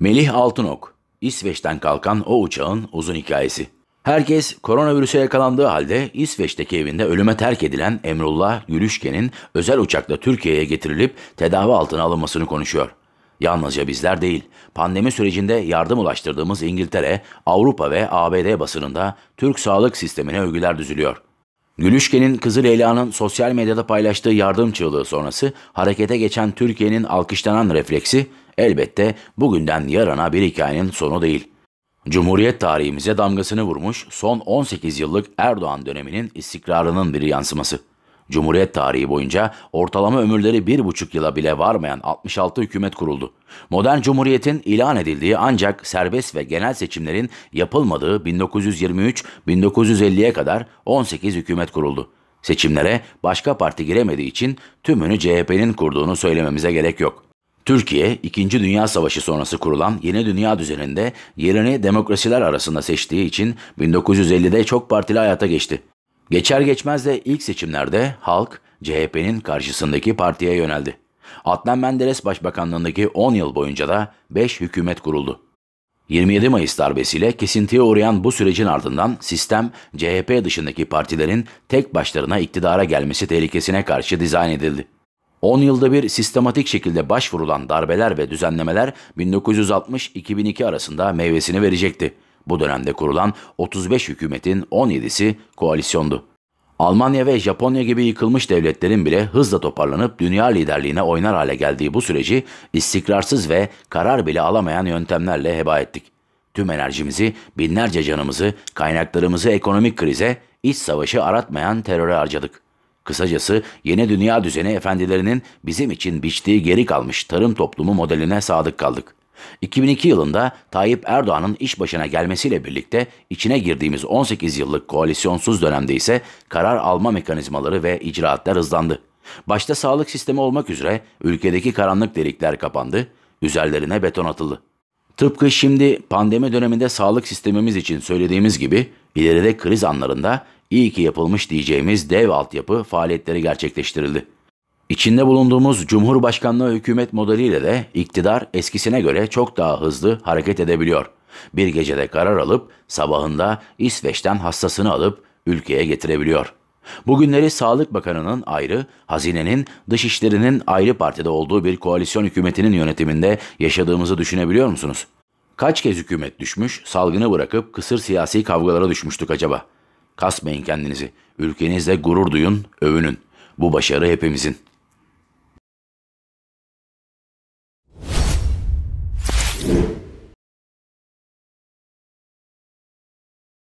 Melih Altınok, İsveç'ten kalkan o uçağın uzun hikayesi. Herkes koronavirüse yakalandığı halde İsveç'teki evinde ölüme terk edilen Emrullah Gülüşken'in özel uçakla Türkiye'ye getirilip tedavi altına alınmasını konuşuyor. Yalnızca bizler değil, pandemi sürecinde yardım ulaştırdığımız İngiltere, Avrupa ve ABD basınında Türk sağlık sistemine övgüler düzülüyor. Gülüşken'in Kızı Leyla'nın sosyal medyada paylaştığı yardım çığlığı sonrası harekete geçen Türkiye'nin alkışlanan refleksi elbette bugünden yarana bir hikayenin sonu değil. Cumhuriyet tarihimize damgasını vurmuş son 18 yıllık Erdoğan döneminin istikrarının bir yansıması. Cumhuriyet tarihi boyunca ortalama ömürleri bir buçuk yıla bile varmayan 66 hükümet kuruldu. Modern cumhuriyetin ilan edildiği ancak serbest ve genel seçimlerin yapılmadığı 1923-1950'ye kadar 18 hükümet kuruldu. Seçimlere başka parti giremediği için tümünü CHP'nin kurduğunu söylememize gerek yok. Türkiye, 2. Dünya Savaşı sonrası kurulan yeni dünya düzeninde yerini demokrasiler arasında seçtiği için 1950'de çok partili hayata geçti. Geçer geçmez de ilk seçimlerde halk CHP'nin karşısındaki partiye yöneldi. Adnan Menderes başbakanlığındaki 10 yıl boyunca da 5 hükümet kuruldu. 27 Mayıs darbesiyle kesintiye uğrayan bu sürecin ardından sistem CHP dışındaki partilerin tek başlarına iktidara gelmesi tehlikesine karşı dizayn edildi. 10 yılda bir sistematik şekilde başvurulan darbeler ve düzenlemeler 1960-2002 arasında meyvesini verecekti. Bu dönemde kurulan 35 hükümetin 17'si koalisyondu. Almanya ve Japonya gibi yıkılmış devletlerin bile hızla toparlanıp dünya liderliğine oynar hale geldiği bu süreci istikrarsız ve karar bile alamayan yöntemlerle heba ettik. Tüm enerjimizi, binlerce canımızı, kaynaklarımızı ekonomik krize, iç savaşı aratmayan teröre harcadık. Kısacası yeni dünya düzeni efendilerinin bizim için biçtiği geri kalmış tarım toplumu modeline sadık kaldık. 2002 yılında Tayyip Erdoğan'ın iş başına gelmesiyle birlikte içine girdiğimiz 18 yıllık koalisyonsuz dönemde ise karar alma mekanizmaları ve icraatlar hızlandı. Başta sağlık sistemi olmak üzere ülkedeki karanlık delikler kapandı, üzerlerine beton atıldı. Tıpkı şimdi pandemi döneminde sağlık sistemimiz için söylediğimiz gibi ileride kriz anlarında iyi ki yapılmış diyeceğimiz dev altyapı faaliyetleri gerçekleştirildi. İçinde bulunduğumuz Cumhurbaşkanlığı hükümet modeliyle de iktidar eskisine göre çok daha hızlı hareket edebiliyor. Bir gecede karar alıp sabahında İsveç'ten hastasını alıp ülkeye getirebiliyor. Bugünleri Sağlık Bakanı'nın ayrı, Hazine'nin, Dışişleri'nin ayrı partide olduğu bir koalisyon hükümetinin yönetiminde yaşadığımızı düşünebiliyor musunuz? Kaç kez hükümet düşmüş, salgını bırakıp kısır siyasi kavgalara düşmüştük acaba? Kasmayın kendinizi. Ülkenizle gurur duyun, övünün. Bu başarı hepimizin.